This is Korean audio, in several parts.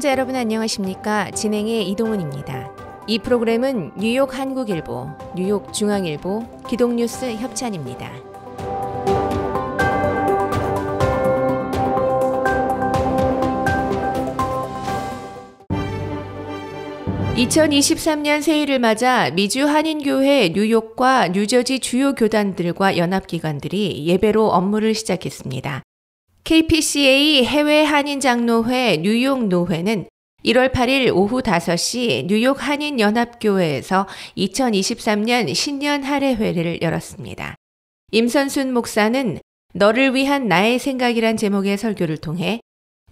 시청자 여러분 안녕하십니까? 진행의 이동훈입니다. 이 프로그램은 뉴욕 한국일보, 뉴욕 중앙일보, 기동뉴스 협찬입니다. (2023년) 새해를 맞아 미주 한인교회 뉴욕과 뉴저지 주요 교단들과 연합기관들이 예배로 업무를 시작했습니다. KPCA 해외 한인 장로회 뉴욕 노회는 1월 8일 오후 5시 뉴욕 한인연합교회에서 2023년 신년 할애회를 열었습니다. 임선순 목사는 너를 위한 나의 생각이란 제목의 설교를 통해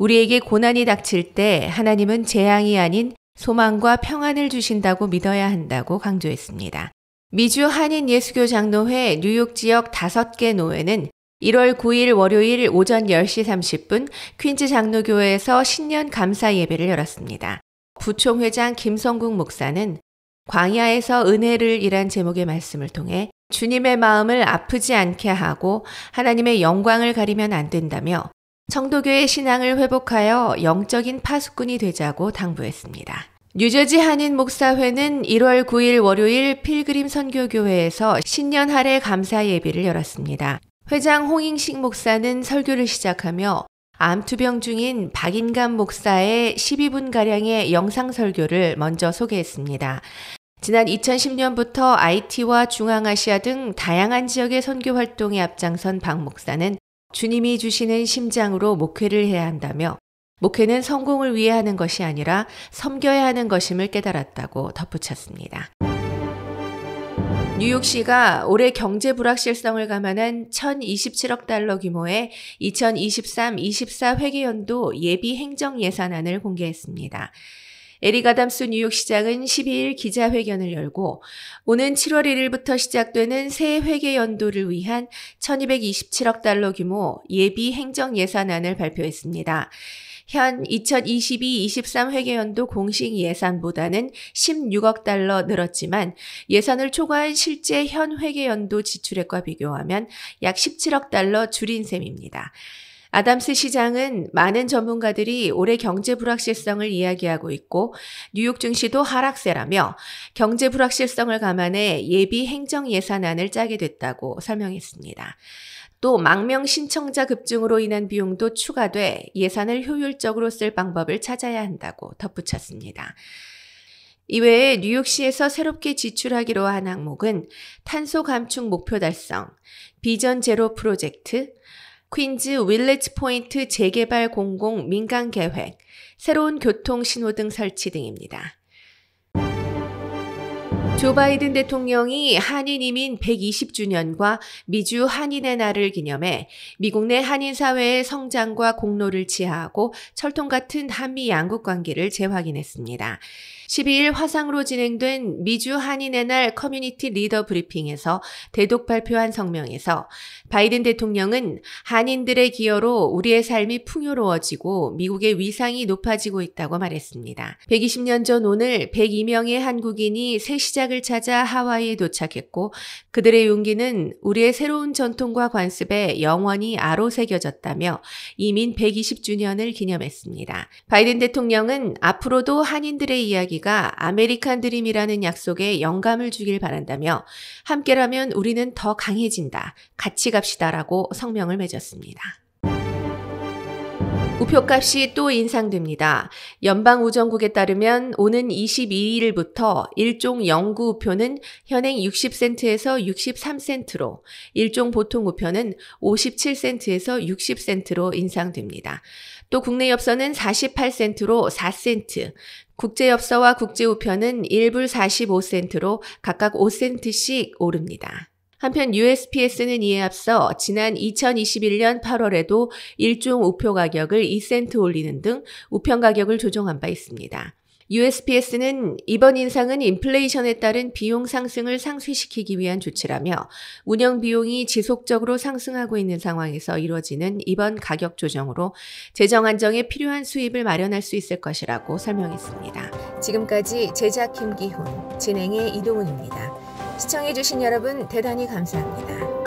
우리에게 고난이 닥칠 때 하나님은 재앙이 아닌 소망과 평안을 주신다고 믿어야 한다고 강조했습니다. 미주 한인 예수교 장로회 뉴욕 지역 5개 노회는 1월 9일 월요일 오전 10시 30분 퀸즈 장로교회에서 신년 감사 예배를 열었습니다. 부총회장 김성국 목사는 광야에서 은혜를 이란 제목의 말씀을 통해 주님의 마음을 아프지 않게 하고 하나님의 영광을 가리면 안 된다며 청도교의 신앙을 회복하여 영적인 파수꾼이 되자고 당부했습니다. 뉴저지 한인 목사회는 1월 9일 월요일 필그림 선교교회에서 신년 할례 감사 예배를 열었습니다. 회장 홍인식 목사는 설교를 시작하며 암투병 중인 박인감 목사의 12분가량의 영상 설교를 먼저 소개했습니다. 지난 2010년부터 IT와 중앙아시아 등 다양한 지역의 선교 활동에 앞장선 박 목사는 주님이 주시는 심장으로 목회를 해야 한다며 목회는 성공을 위해 하는 것이 아니라 섬겨야 하는 것임을 깨달았다고 덧붙였습니다. 뉴욕시가 올해 경제 불확실성을 감안한 1,027억 달러 규모의 2023-24 회계연도 예비 행정 예산안을 공개했습니다. 에리가담스 뉴욕시장은 12일 기자회견을 열고 오는 7월 1일부터 시작되는 새 회계 연도를 위한 1227억 달러 규모 예비 행정 예산안을 발표했습니다. 현2022-23 회계연도 공식 예산보다는 16억 달러 늘었지만 예산을 초과한 실제 현 회계연도 지출액과 비교하면 약 17억 달러 줄인 셈입니다. 아담스 시장은 많은 전문가들이 올해 경제 불확실성을 이야기하고 있고 뉴욕 증시도 하락세라며 경제 불확실성을 감안해 예비 행정 예산안을 짜게 됐다고 설명했습니다. 또 망명 신청자 급증으로 인한 비용도 추가돼 예산을 효율적으로 쓸 방법을 찾아야 한다고 덧붙였습니다. 이외에 뉴욕시에서 새롭게 지출하기로 한 항목은 탄소 감축 목표 달성, 비전 제로 프로젝트, 퀸즈 윌리지 포인트 재개발 공공 민간 계획, 새로운 교통 신호등 설치 등입니다. 조 바이든 대통령이 한인 이민 120주년과 미주 한인의 날을 기념해 미국 내 한인 사회의 성장과 공로를 치하하고 철통 같은 한미 양국 관계를 재확인했습니다. 12일 화상으로 진행된 미주 한인의 날 커뮤니티 리더 브리핑에서 대독 발표한 성명에서 바이든 대통령은 한인들의 기여로 우리의 삶이 풍요로워지고 미국의 위상이 높아지고 있다고 말했습니다. 120년 전 오늘 102명의 한국인이 새 시작 해안가 찾아 하와이에 도착했고 그들의 용기는 우리의 새로운 전통과 관습에 영원히 아로새겨졌다며 이민 120주년을 기념했습니다. 바이든 대통령은 앞으로도 한인들의 이야기가 아메리칸 드림이라는 약속에 영감을 주길 바란다며 함께라면 우리는 더 강해진다. 같이 갑시다라고 성명을 맺었습니다. 우표값이 또 인상됩니다. 연방우정국에 따르면 오는 22일부터 일종 영구 우표는 현행 60센트에서 63센트로, 일종 보통 우표는 57센트에서 60센트로 인상됩니다. 또 국내 엽서는 48센트로 4센트, 국제엽서와 국제우표는 1불 45센트로 각각 5센트씩 오릅니다. 한편 USPS는 이에 앞서 지난 2021년 8월에도 일종 우표 가격을 2센트 올리는 등 우편 가격을 조정한 바 있습니다. USPS는 이번 인상은 인플레이션에 따른 비용 상승을 상쇄시키기 위한 조치라며 운영 비용이 지속적으로 상승하고 있는 상황에서 이뤄지는 이번 가격 조정으로 재정 안정에 필요한 수입을 마련할 수 있을 것이라고 설명했습니다. 지금까지 제작 김기훈, 진행의 이동훈입니다. 시청해주신 여러분 대단히 감사합니다.